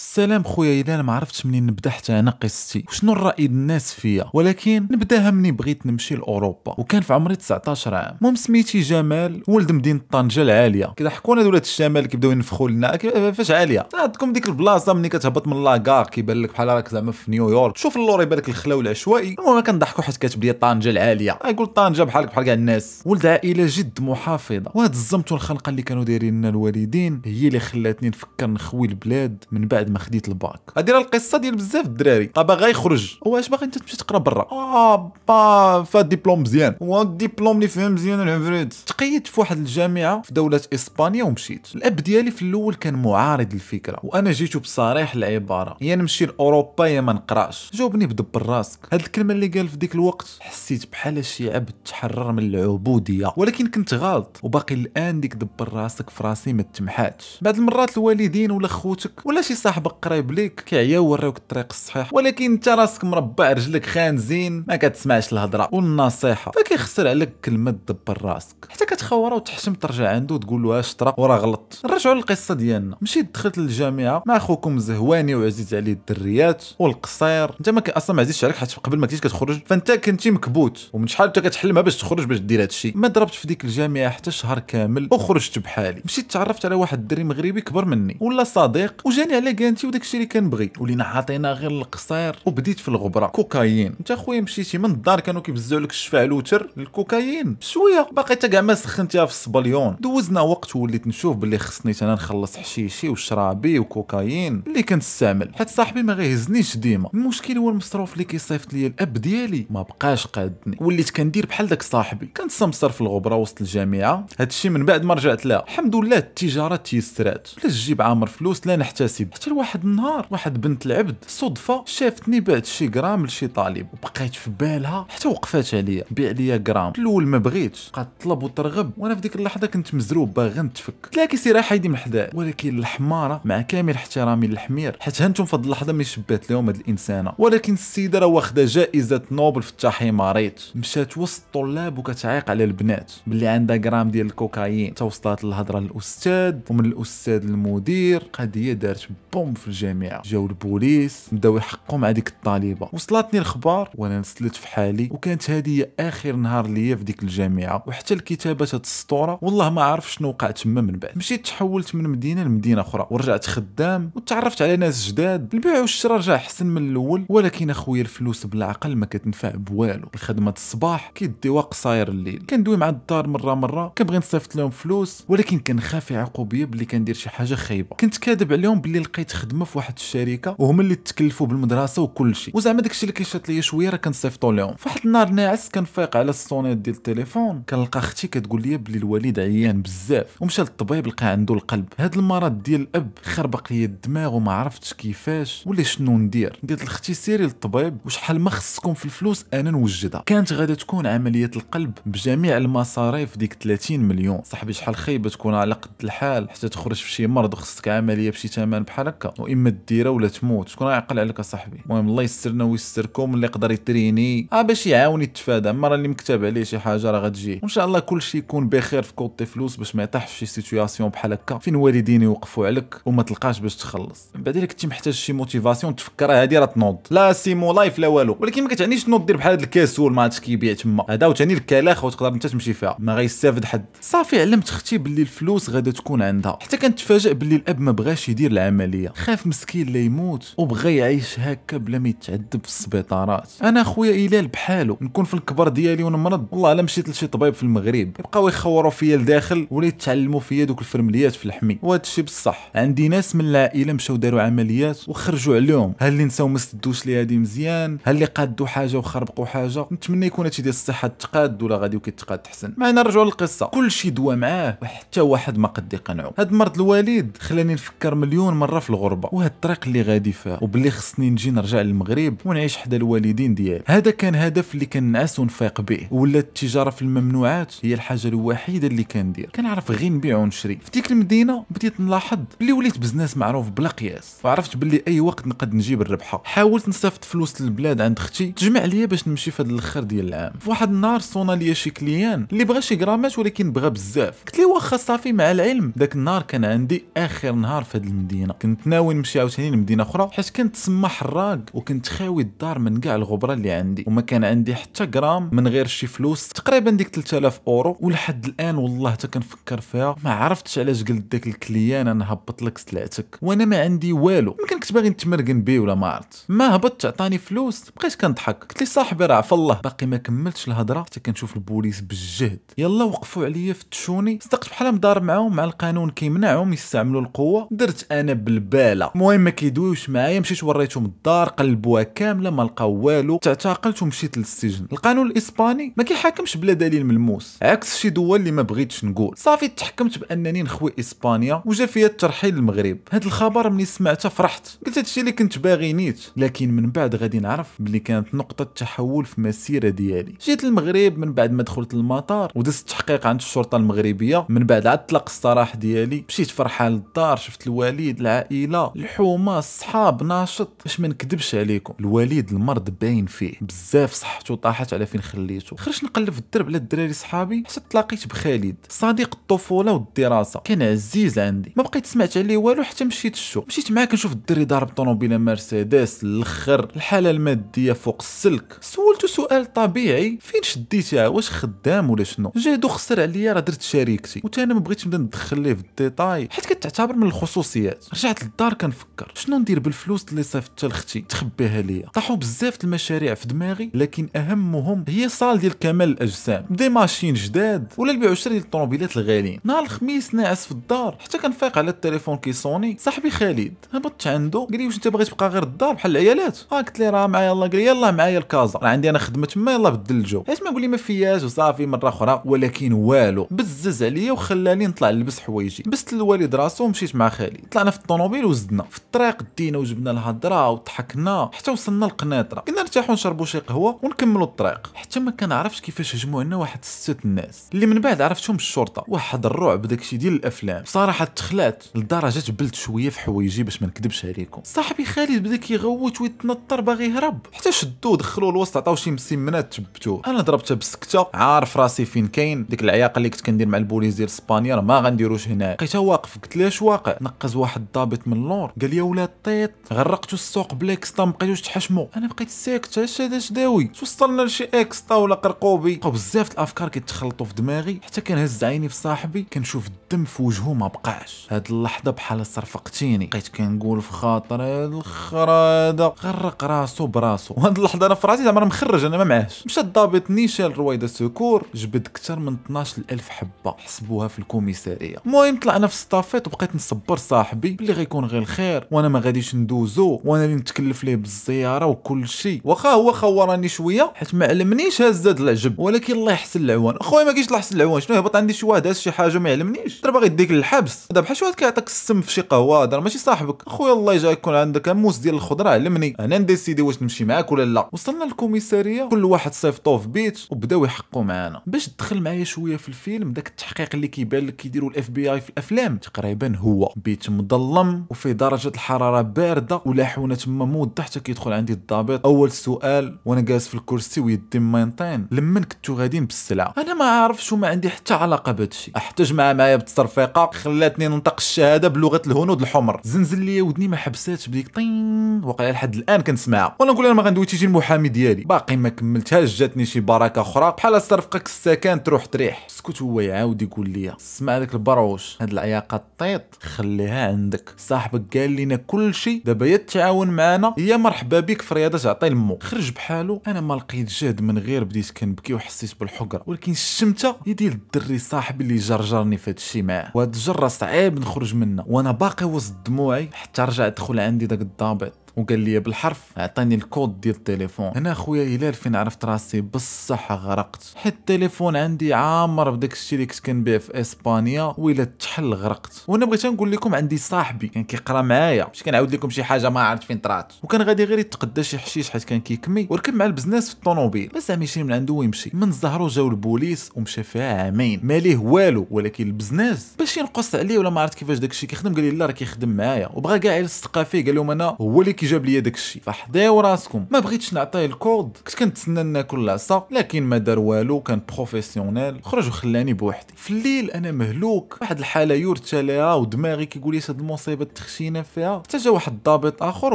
السلام خويا الا ما عرفتش منين نبدا حتى انا قصتي وشنو الراي الناس فيا ولكن نبداها مني بغيت نمشي لاوروبا وكان في عمري 19 عام المهم سميتي جمال ولد مدينه طنجه العاليه كذا حكونا دولة الشمال كيبداو ينفخوا لنا فاش عاليه عندكم ديك البلاصه مني كتهبط من لاكار كيبان لك بحال راك زعما في نيويورك شوف اللور يبان لك الخلاو العشوائي المهم كنضحكوا حيت كاتب لي طنجه العاليه يقول طنجه بحالك بحال كاع الناس ولد عائله جد محافظه وهاد الزمت والخنقه اللي كانوا دايرين لنا الوالدين هي اللي خلاتني نفكر نخوي البلاد من بعد بعد ما خديت الباك هادي القصه ديال بزاف الدراري طابا غيخرج واش باغي انت تمشي تقرا برا اه با فا ديبلوم مزيان هو الدبلوم اللي فهم مزيان العفريت تقيدت في واحد الجامعه في دوله اسبانيا ومشيت الاب ديالي في الاول كان معارض للفكره وانا جيت بصريح العباره يا يعني نمشي لاوروبا يا ما نقراش جاوبني بدبر راسك هاد الكلمه اللي قال في ديك الوقت حسيت بحال شي عبد تحرر من العبوديه ولكن كنت غلط وباقي الان ديك دبر راسك في راسي ما تمحاتش بعض المرات الوالدين ولا خوتك ولا شي صاحب صاحبك قريب ليك كيعيا ووريوك الطريق الصحيح ولكن انت راسك مربع رجلك خانزين ما كتسمعش الهضره والنصيحه فكيخسر عليك كلمه دبر راسك حتى كتخورا وتحشم ترجع عنده وتقول له اش طرا وراه غلط نرجعوا للقصه ديالنا مشيت دخلت للجامعه مع خوكم زهواني وعزيز عليه الدريات والقصير انت ما اصلا ما عزيزش عليك حيت قبل ما كنتيش كتخرج فانت كنتي مكبوت ومن شحال انت كتحلمها باش تخرج باش دير هادشي ما ضربت في ديك الجامعه حتى شهر كامل وخرجت بحالي مشيت تعرفت على واحد الدري مغربي كبر مني ولا صديق وجاني على كليانتي وداك الشيء اللي كنبغي ولينا حاطينا غير القصير وبديت في الغبره كوكايين انت خويا مشيتي من الدار كانوا كيبزعوا لك الشفاع لوتر الكوكايين شويه باقي حتى كاع ما سخنتيها في الصبليون دوزنا وقت وليت نشوف باللي خصني انا نخلص حشيشي وشرابي وكوكايين اللي كنستعمل حيت صاحبي ما غيهزنيش ديما المشكل هو المصروف اللي كيصيفط لي الاب ديالي ما بقاش قادني وليت كندير بحال داك صاحبي كنتسمسر في الغبره وسط الجامعه هادشي من بعد ما رجعت لها الحمد لله التجاره تيسرات لا تجيب عامر فلوس لا نحتسب حتى واحد النهار واحد بنت العبد صدفه شافتني بعت شي غرام لشي طالب وبقيت في بالها حتى وقفات عليا بيع ليا غرام الاول ما بغيتش بقات تطلب وترغب وانا في ديك اللحظه كنت مزروب باغي نتفك تلاقي سيري حيدي من حدايا ولكن الحماره مع كامل احترامي للحمير حيت هانتم في هاد اللحظه ما شبات لهم هاد الانسانه ولكن السيده راه واخده جائزه نوبل في التحي مريض مشات وسط الطلاب وكتعيق على البنات باللي عندها غرام ديال الكوكايين توصلت الهضره للاستاذ ومن الاستاذ للمدير قضيه دارت بوم حقهم في الجامعه جاو البوليس بداو يحقوا مع ديك الطالبه وصلتني الخبار وانا نسلت في حالي وكانت هذه هي اخر نهار ليا في ديك الجامعه وحتى الكتابه تاع السطوره والله ما عارف شنو وقع تما من بعد مشيت تحولت من مدينه لمدينه اخرى ورجعت خدام وتعرفت على ناس جداد البيع والشراء رجع احسن من الاول ولكن اخويا الفلوس بالعقل ما كتنفع بوالو الخدمه الصباح كيدي قصاير الليل كندوي مع الدار مره مره كنبغي نصيفط لهم فلوس ولكن كنخاف عقوبيه بلي كندير شي حاجه خايبه كنت كاذب عليهم بلي لقيت بدات خدمه في واحد الشركه وهما اللي تكلفوا بالمدرسه وكل شيء وزعما داك الشيء اللي كيشط ليا شويه راه كنصيفطو لهم فواحد النهار ناعس كنفيق على الصونيت ديال التليفون كنلقى اختي كتقول لي بلي الوالد عيان بزاف ومشى للطبيب لقى عنده القلب هاد المرض ديال الاب خربق ليا الدماغ وما عرفتش كيفاش ولا شنو ندير قلت لاختي سيري للطبيب وشحال ما خصكم في الفلوس انا نوجدها كانت غادا تكون عمليه القلب بجميع المصاريف ديك 30 مليون صاحبي شحال خايبه تكون على قد الحال حتى تخرج في شي مرض وخصك عمليه بشي ثمن بحال هكا واما ديرها ولا تموت شكون غيعقل عليك اصاحبي المهم الله يسترنا ويستركم اللي يقدر يتريني اه باش يعاون يتفادى اما راه اللي مكتب عليه شي حاجه راه غتجي وان شاء الله كل شيء يكون بخير في كوطي فلوس باش ما يطيحش في شي سيتوياسيون بحال هكا فين والدين يوقفوا عليك وما تلقاش باش تخلص من بعد الا كنتي محتاج شي موتيفاسيون تفكر هذه آه، راه تنوض لا سيمو لايف لا والو ولكن ما كتعنيش تنوض دير بحال هذا الكاسول ما عرفتش كيبيع تما هذا وثاني الكلاخ وتقدر انت تمشي فيها ما غيستافد حد صافي علمت اختي باللي الفلوس غادا تكون عندها حتى كنتفاجئ باللي الاب ما بغاش يدير العمليه عليا خاف مسكين اللي يموت وبغى يعيش هكا بلا ما يتعذب في السبيطارات انا خويا هلال بحالو نكون في الكبر ديالي ونمرض والله الا مشيت لشي طبيب في المغرب يبقاو يخوروا فيا لداخل ولا يتعلموا فيا دوك الفرمليات في الحمي وهذا الشيء بصح عندي ناس من العائله مشاو داروا عمليات وخرجوا عليهم هل اللي نساو ما سدوش لي هادي مزيان هل اللي قادوا حاجه وخربقوا حاجه نتمنى يكون هادشي ديال الصحه تقاد ولا غادي وكيتقاد تحسن معنا نرجعوا للقصه كلشي دوا معاه وحتى واحد ما قد يقنعو هاد مرض الوالد خلاني نفكر مليون مره في الغربه وهاد الطريق اللي غادي فيها وبلي خصني نجي نرجع للمغرب ونعيش حدا الوالدين ديالي هذا كان هدف اللي كنعس ونفيق به ولا التجاره في الممنوعات هي الحاجه الوحيده اللي كندير كنعرف غير نبيع ونشري في ديك المدينه بديت نلاحظ بلي وليت بزنس معروف بلا قياس وعرفت بلي اي وقت نقد نجيب الربحه حاولت نصيفط فلوس للبلاد عند اختي تجمع ليا باش نمشي في هذا الاخر ديال العام في واحد النهار صونا ليا شي كليان اللي بغى شي غرامات ولكن بغى بزاف قلت ليه واخا صافي مع العلم داك النهار كان عندي اخر نهار في هذه المدينه كنت ناوي نمشي عاوتاني لمدينه اخرى حيت كنت تسمى حراق وكنت خاوي الدار من كاع الغبره اللي عندي وما كان عندي حتى غرام من غير شي فلوس تقريبا ديك 3000 اورو ولحد الان والله حتى كنفكر فيها ما عرفتش علاش قلت داك الكليان انا هبط لك سلعتك وانا ما عندي والو يمكن كنت باغي نتمرقن بيه ولا ما عرفت ما هبطت عطاني فلوس بقيت كنضحك قلت لي صاحبي راه عفى الله باقي ما كملتش الهضره حتى كنشوف البوليس بالجهد يلا وقفوا عليا فتشوني صدقت بحال مضارب معاهم مع القانون كيمنعهم يستعملوا القوه درت انا بالبال زباله المهم ما كيدويوش معايا مشيت وريتهم الدار قلبوها كامله ما لقاو والو تعتقلت ومشيت للسجن القانون الاسباني ما كيحاكمش بلا دليل ملموس عكس شي دول اللي ما بغيتش نقول صافي تحكمت بانني نخوي اسبانيا وجا فيا الترحيل للمغرب هاد الخبر ملي سمعته فرحت قلت هادشي اللي كنت باغي نيت لكن من بعد غادي نعرف بلي كانت نقطه تحول في مسيره ديالي جيت المغرب من بعد ما دخلت المطار ودزت تحقيق عند الشرطه المغربيه من بعد عاد طلق الصراح ديالي مشيت فرحان للدار شفت الوالد العائله العائله الحومه الصحاب ناشط باش ما نكذبش عليكم الوليد المرض باين فيه بزاف صحته طاحت على فين خليته خرجت نقلب في الدرب على الدراري صحابي حتى تلاقيت بخالد صديق الطفوله والدراسه كان عزيز عندي ما بقيت سمعت عليه والو حتى مشيت الشو مشيت معاه كنشوف الدري ضارب طوموبيله مرسيدس الاخر الحاله الماديه فوق السلك سولته سؤال طبيعي فين شديتها واش خدام ولا شنو جادو خسر عليا راه درت شريكتي وتا انا ما بغيتش نبدا ندخل ليه في الديتاي حيت كتعتبر من الخصوصيات رجعت الدار كنفكر شنو ندير بالفلوس اللي صيفطتها لختي تخبيها ليا طاحوا بزاف المشاريع في دماغي لكن اهمهم هي صال ديال كمال الاجسام دي ماشين جداد ولا البيع والشراء ديال الطوموبيلات الغاليين نهار الخميس ناعس في الدار حتى كنفيق على التليفون كيصوني صاحبي خالد هبطت عنده قال لي واش انت باغي تبقى غير الدار بحال العيالات اه قلت ليه راه معايا يلاه قال لي يلاه معايا الكازا راه عندي انا خدمه تما يلاه بدل الجو حيت ما قولي لي ما فياش وصافي مره اخرى ولكن والو بزز عليا وخلاني نطلع نلبس حوايجي بست الوالد راسو ومشيت مع خالد طلعنا في الطوموبيل الطوموبيل وزدنا في الطريق دينا وجبنا الهضره وضحكنا حتى وصلنا لقناطره كنا نرتاحوا نشربوا شي قهوه ونكملوا الطريق حتى ما كنعرفش كيفاش هجموا علينا واحد سته الناس اللي من بعد عرفتهم الشرطه واحد الرعب داكشي ديال الافلام صراحه تخلعت لدرجه جبلت شويه في حوايجي باش ما نكذبش عليكم صاحبي خالد بدا كيغوت ويتنطر باغي يهرب حتى شدوه دخلوه الوسط عطاو شي مسمنات تبتوه انا ضربته بالسكته عارف راسي فين كاين ديك العياقه اللي كنت كندير مع البوليس ديال اسبانيا ما غنديروش هنا بقيت واقف قلت ليه واقع نقز واحد الضابط من اللور قال لي ولاد طيط غرقتوا السوق بليكستا ما بقيتوش تحشموا انا بقيت ساكت اش هذا شداوي توصلنا لشي اكستا ولا قرقوبي بقاو بزاف الافكار كيتخلطوا في دماغي حتى كنهز عيني في صاحبي كنشوف الدم في وجهه ما بقاش هاد اللحظه بحال صرفقتيني بقيت كنقول في خاطري هاد هذا غرق راسو براسو وهاد اللحظه انا في راسي زعما مخرج انا ما معاهش مشى الضابط نيشان رويده سكور جبد اكثر من 12000 حبه حسبوها في الكوميساريه المهم طلعنا في الصطافيت وبقيت نصبر صاحبي بلي غيكون يكون غير الخير وانا ما غاديش ندوزو وانا اللي نتكلف ليه بالزياره وكل شيء واخا هو خوراني شويه حيت ما علمنيش هز هاد العجب ولكن الله يحسن العوان اخويا ما كاينش الله يحسن العوان شنو هبط عندي شي واحد هاز شي حاجه ما يعلمنيش ترى باغي يديك للحبس هذا بحال شي واحد كيعطيك السم في شي قهوه هذا ماشي صاحبك اخويا الله يجعل يكون عندك موس ديال الخضره علمني انا نديسيدي واش نمشي معاك ولا لا وصلنا للكوميساريه كل واحد صيفطوه في بيت وبداو يحقوا معانا باش تدخل معايا شويه في الفيلم داك التحقيق اللي كيبان لك كيديروا الاف بي اي في الافلام تقريبا هو بيت مظلم وفيه درجه الحراره بارده ولاحونه تما موضه حتى كيدخل عندي الضابط اول سؤال وانا جالس في الكرسي ويدي ماينطين لمن كنتو غاديين بالسلعه انا ما عارفش وما عندي حتى علاقه بهادشي حتى جماعه معايا بالتصرفيقه خلاتني ننطق الشهاده بلغه الهنود الحمر زنزل لي ودني ما حبساتش بديك طين وقال لحد الان كنسمعها وانا نقول انا ما غندوي تيجي المحامي ديالي باقي ما كملتهاش جاتني شي بركه اخرى بحال صرفقك السكان تروح تريح سكت هو يعاود يقول لي سمع داك البروش هاد العياقه الطيط خليها عندك صح صاحبك قال لنا كل شيء دابا يا معنا يا مرحبا بك في رياضه تعطي لمو خرج بحالو انا ما لقيت جهد من غير بديت كنبكي وحسيت بالحقره ولكن الشمته هي ديال الدري صاحبي اللي جرجرني في هادشي معاه وهاد الجره صعيب نخرج منها وانا باقي وسط دموعي حتى رجع دخل عندي داك الضابط وقال لي بالحرف اعطاني الكود ديال التليفون هنا خويا هلال فين عرفت راسي بصح غرقت حيت التليفون عندي عامر بداك الشيء اللي كنت كنبيع في اسبانيا ويلا تحل غرقت وانا بغيت نقول لكم عندي صاحبي كان كيقرا معايا باش كنعاود لكم شي حاجه ما عرفت فين طرات وكان غادي غير يتقدى شي حشيش حيت كان كيكمي وركب مع البزنس في الطوموبيل بس عم يشري من عنده ويمشي من ظهرو جاو البوليس ومشى فيها عامين ما ليه والو ولكن البزنس باش ينقص عليه ولا ما عرفت كيفاش داك الشيء كيخدم قال لي لا راه كيخدم معايا وبغى كاع يلصق فيه قال لهم انا هو اللي كي جاب ليا الشيء فحضيو راسكم ما بغيتش نعطيه الكود كنت كنتسنى ناكل العصا لكن ما دار والو كان بروفيسيونيل خرج وخلاني بوحدي في الليل انا مهلوك واحد الحاله يورث ليها ودماغي كيقول لي هاد المصيبه تخشينا فيها حتى جا واحد الضابط اخر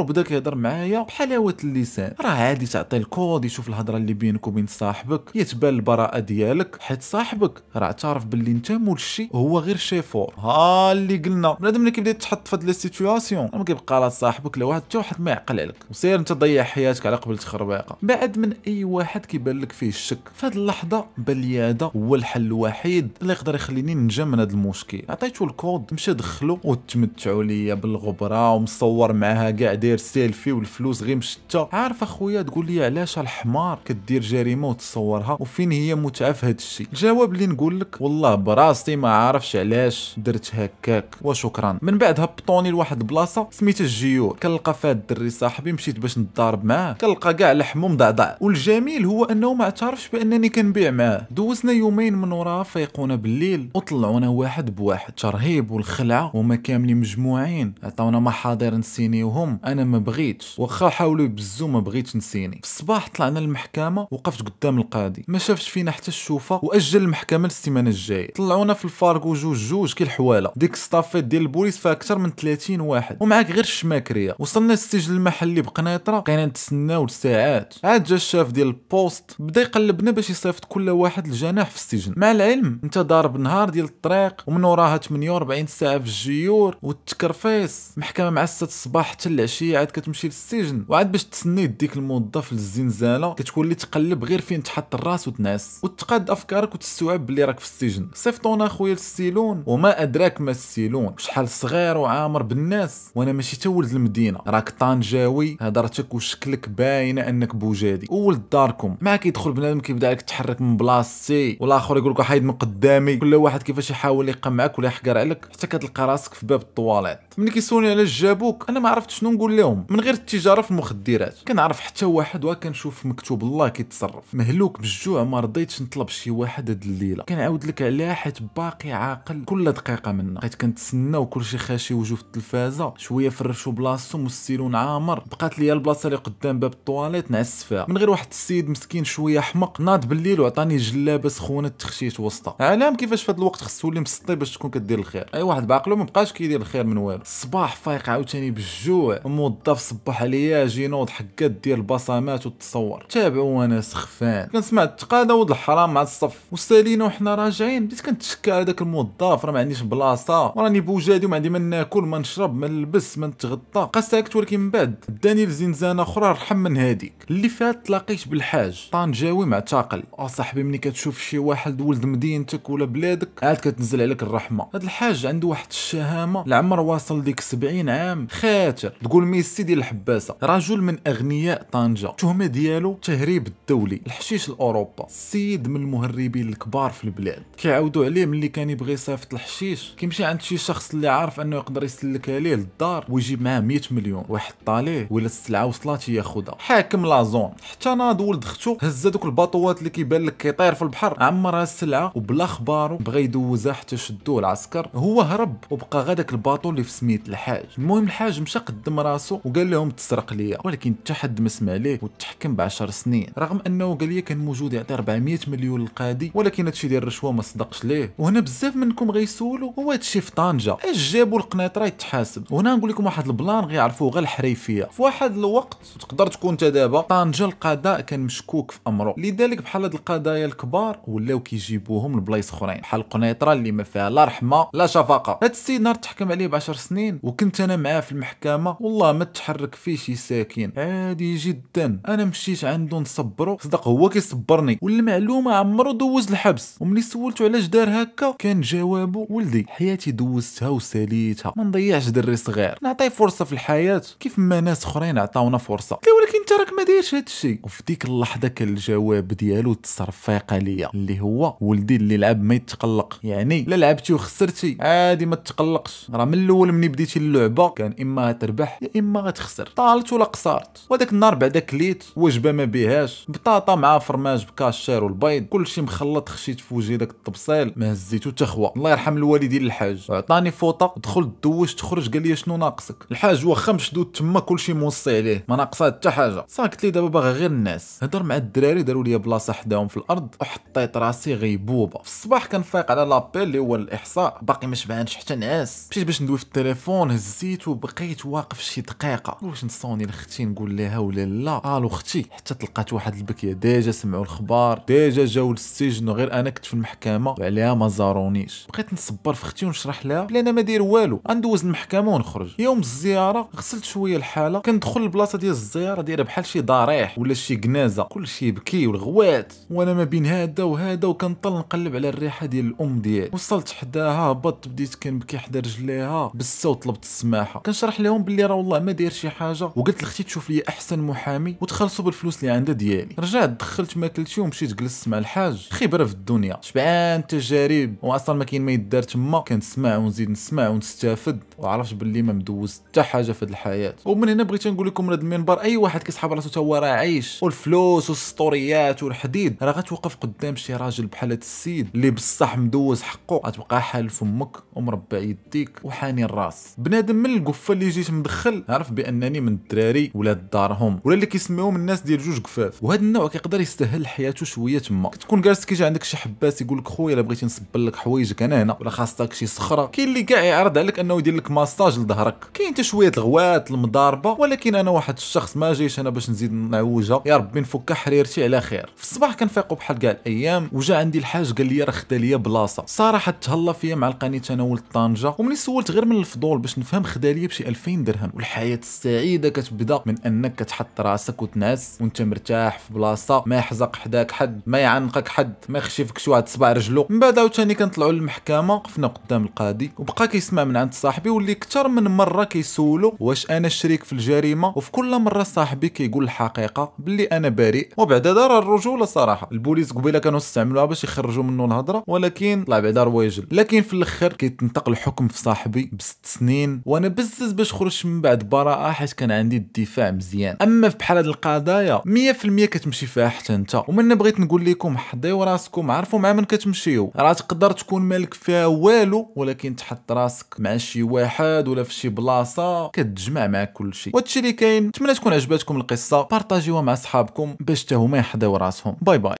وبدا كيهضر معايا بحلاوه اللسان راه عادي تعطي الكود يشوف الهضره اللي بينك وبين صاحبك يتبان البراءه ديالك حيت صاحبك راه اعترف باللي انت مول الشيء هو غير شيفور ها اللي قلنا بنادم اللي كيبدا يتحط في هاد لي سيتوياسيون ما كيبقى لا صاحبك لا واحد حتى واحد ما يعقل عليك وسير انت تضيع حياتك على قبل تخربيقه بعد من اي واحد كيبان لك فيه الشك في هذه اللحظه بان لي هذا هو الحل الوحيد اللي يقدر يخليني ننجم من هذا المشكل عطيته الكود مشى دخلو وتمتعوا ليا بالغبره ومصور معاها كاع داير سيلفي والفلوس غير مشتة عارف اخويا تقول لي علاش الحمار كدير جريمه وتصورها وفين هي متعه في هذا الشيء الجواب اللي نقول لك والله براستي ما عارفش علاش درت هكاك وشكرا من بعد هبطوني لواحد البلاصه سميتها الجيور كنلقى فيها الدري صاحبي مشيت باش نتضارب معاه كنلقى كاع لحمه مضعضع والجميل هو انه ما اعترفش بانني كنبيع معاه دوزنا يومين من وراه فيقونا بالليل وطلعونا واحد بواحد ترهيب والخلعه هما كاملين مجموعين عطاونا محاضر نسينيوهم انا ما بغيتش واخا حاولوا يبزو ما بغيتش نسيني في الصباح طلعنا للمحكمه وقفت قدام القاضي ما شافش فينا حتى الشوفه واجل المحكمه للسيمانه الجايه طلعونا في الفارغو جوج جوج كي الحواله ديك الصطافيت ديال البوليس فيها اكثر من 30 واحد ومعاك غير الشماكريه وصلنا للسجن خرج المحلي بقنيطره بقينا نتسناو لساعات عاد جا الشاف ديال البوست بدا يقلبنا باش يصيفط كل واحد الجناح في السجن مع العلم انت ضارب نهار ديال الطريق ومن وراها 48 ساعه في الجيور والتكرفيس محكمه مع 6 الصباح حتى العشيه عاد كتمشي للسجن وعاد باش تسني يديك الموظف للزنزانه كتكون اللي تقلب غير فين تحط الراس وتنعس وتقاد افكارك وتستوعب بلي راك في السجن صيفطونا خويا للسيلون وما ادراك ما السيلون شحال صغير وعامر بالناس وانا ماشي تا ولد المدينه راك طنجاوي هضرتك وشكلك باينه انك بوجادي ولد داركم مع كيدخل بنادم كيبدا عليك تحرك من بلاصتي والاخر يقول لك حيد من قدامي كل واحد كيفاش يحاول يقمعك ولا يحقر عليك حتى كتلقى راسك في باب الطواليت ملي كيسولني علاش جابوك انا ما عرفت شنو نقول لهم من غير التجاره في المخدرات كنعرف حتى واحد وكنشوف مكتوب الله كيتصرف مهلوك بالجوع ما رضيتش نطلب شي واحد هاد الليله كنعاود لك عليها حيت باقي عاقل كل دقيقه منا بقيت كنتسنى وكلشي خاشي وجوه في التلفازه شويه فرشوا بلاصتهم والسيلون عامر بقات لي البلاصه اللي قدام باب الطواليت نعس فيها من غير واحد السيد مسكين شويه حمق ناض بالليل وعطاني جلابه سخونه تخشيت وسطها علام كيفاش في هذا الوقت خصو لي مسطي باش تكون كدير الخير اي واحد بعقله ما بقاش كيدير الخير من والو الصباح فايق عاوتاني بالجوع موظف صبح عليا جي نوض حكات ديال البصمات والتصور تابعوا وانا سخفان كنسمع التقاده ولد الحرام مع الصف وسالينا وحنا راجعين بديت كنتشكى على داك الموظف راه ما عنديش بلاصه وراني بوجادي وما عندي ما ناكل ما نشرب ما نلبس ما نتغطى ساكت ولكن من بعد داني لزنزانه اخرى رحم من هذيك اللي فات تلاقيت بالحاج طنجاوي معتقل اصاحبي أه ملي كتشوف شي واحد ولد مدينتك ولا بلادك عاد كتنزل عليك الرحمه هذا الحاج عنده واحد الشهامه العمر واصل ديك 70 عام خاتر تقول ميسي ديال الحباسه رجل من اغنياء طنجه التهمه ديالو تهريب الدولي الحشيش الاوروبا سيد من المهربين الكبار في البلاد كيعاودوا عليه ملي كان يبغي يصيفط الحشيش كيمشي عند شي شخص اللي عارف انه يقدر يسلك عليه للدار ويجيب معاه 100 مليون واحد حطا ليه ولا السلعه وصلات ياخذها حاكم لا زون حتى ناض ولد اختو هز هذوك الباطوات اللي كيبان لك كيطير في البحر عمرها السلعه وبلا خبارو بغا يدوزها حتى شدوه العسكر هو هرب وبقى غاداك الباطو اللي في سميت الحاج المهم الحاج مشى قدم راسو وقال لهم تسرق ليا ولكن حتى حد ما سمع ليه وتحكم ب 10 سنين رغم انه قال لي كان موجود يعطي 400 مليون للقاضي ولكن هادشي ديال الرشوه ما صدقش ليه وهنا بزاف منكم غيسولوا هو هادشي في طنجه اش جابوا القنيطره يتحاسب وهنا نقول لكم واحد البلان غيعرفوه غير الحريفيه في واحد الوقت تقدر تكون انت دابا طنجه القضاء كان مشكوك في امره لذلك بحال هاد القضايا الكبار ولاو كيجيبوهم لبلايص اخرين بحال قنيطره اللي ما فيها لا رحمه لا شفقه هاد السيد نهار تحكم عليه ب 10 سنين وكنت انا معاه في المحكمه والله ما تحرك فيه شي ساكن عادي جدا انا مشيت عنده نصبره صدق هو كيصبرني والمعلومه عمرو دوز الحبس وملي سولته علاش دار هكا كان جوابه ولدي حياتي دوزتها وساليتها ما نضيعش دري صغير نعطيه فرصه في الحياه كيف فما ناس اخرين عطاونا فرصه قال ولكن انت راك ما دايرش هذا الشيء وفي ديك اللحظه كان الجواب ديالو تصرفيق عليا اللي هو ولدي اللي لعب ما يتقلق يعني لا لعبتي وخسرتي عادي ما تقلقش راه من الاول ملي بديتي اللعبه كان اما غتربح يا اما غتخسر طالت ولا قصرت وذاك النهار بعدا كليت وجبه ما بيهاش بطاطا مع فرماج بكاشير والبيض كلشي مخلط خشيت في وجهي داك الطبسيل ما هزيتو حتى خوا الله يرحم الوالدين الحاج عطاني فوطه دخلت دوشت خرج قال لي شنو ناقصك الحاج واخا مشدود تما كلشي موصي عليه ما ناقصها حتى حاجه ساكت لي دابا باغي غير الناس هضر مع الدراري داروا لي بلاصه حداهم في الارض وحطيت راسي غيبوبه في الصباح كنفيق على لابيل اللي هو الاحصاء باقي ما شبعانش حتى نعاس مشيت باش ندوي في التليفون هزيت وبقيت واقف شي دقيقه واش نصوني لختي نقول لها ولا لا الو اختي حتى تلقات واحد البكيه ديجا سمعوا الخبار ديجا جاو للسجن وغير انا كنت في المحكمه وعليها ما زارونيش بقيت نصبر في اختي ونشرح لها بلي انا ما داير والو غندوز المحكمه ونخرج يوم الزياره غسلت شويه شويه الحاله كندخل البلاصه ديال الزياره دايره بحال شي ضريح ولا شي جنازه كلشي يبكي والغوات وانا ما بين هذا وهذا وكنطل نقلب على الريحه ديال الام ديالي وصلت حداها هبطت بديت كنبكي حدا رجليها بسه وطلبت السماحه كنشرح لهم باللي راه والله ما داير شي حاجه وقلت لختي تشوف لي احسن محامي وتخلصوا بالفلوس اللي عندها ديالي رجعت دخلت كلتش ومشيت جلست مع الحاج خبره في الدنيا شبعان تجارب واصلا ما كاين ما يدار تما كنسمع ونزيد نسمع ونستافد وعرفت باللي ما مدوز حتى حاجه في هذه الحياه ومن هنا بغيت نقول لكم هذا المنبر اي واحد كيصحاب راسو توا راه عايش والفلوس والسطوريات والحديد راه غتوقف قدام شي راجل بحال هذا السيد اللي بصح مدوز حقه غتبقى حال فمك ومربع يديك وحاني الراس بنادم من القفه اللي جيت مدخل عرف بانني من الدراري ولاد دارهم ولا اللي كيسميوهم الناس ديال جوج قفاف وهذا النوع كيقدر يستهل حياته شويه تما كتكون جالس كيجي عندك شي حباس يقول لك خويا الا بغيتي نصبر لك حوايجك انا هنا ولا خاصك شي صخره كاين اللي كاع يعرض عليك انه يدير لك ماساج لظهرك كاين شويه الغوات المضاربه ولكن انا واحد الشخص ما جايش انا باش نزيد نعوجها يا ربي نفك حريرتي على خير في الصباح كنفيق بحال كاع الايام وجا عندي الحاج قال لي راه خدا ليا بلاصه صراحه تهلا فيا معلقاني تناول طنجه وملي سولت غير من الفضول باش نفهم خدا ليا بشي 2000 درهم والحياه السعيده كتبدا من انك كتحط راسك وتنعس وانت مرتاح في بلاصه ما يحزق حداك حد ما يعنقك حد ما يخشي فيك شي واحد صبع رجلو من بعد عاوتاني كنطلعوا للمحكمه وقفنا قدام القاضي وبقى كيسمع من عند صاحبي اللي كتر من مره كيسولو واش انا شريك في الجريمه وفي كل مره صاحبي كيقول الحقيقه باللي انا بريء وبعد دار الرجوله صراحه البوليس قبيله كانوا استعملوها باش يخرجوا منه الهضره ولكن طلع بعدا رواجل لكن في الاخر كيتنطق الحكم في صاحبي بست سنين وانا بزز باش خرجت من بعد براءه حيت كان عندي الدفاع مزيان اما في بحال هاد القضايا 100% كتمشي فيها حتى انت ومن بغيت نقول لكم حضيو راسكم عرفوا مع من كتمشيو راه تقدر تكون مالك فيها والو ولكن تحط راسك مع شي واحد واحد ولا في شي بلاصه كتجمع معاك كلشي وهادشي اللي كاين نتمنى تكون عجبتكم القصه بارطاجيوها مع صحابكم باش حتى هما يحضيو راسهم باي باي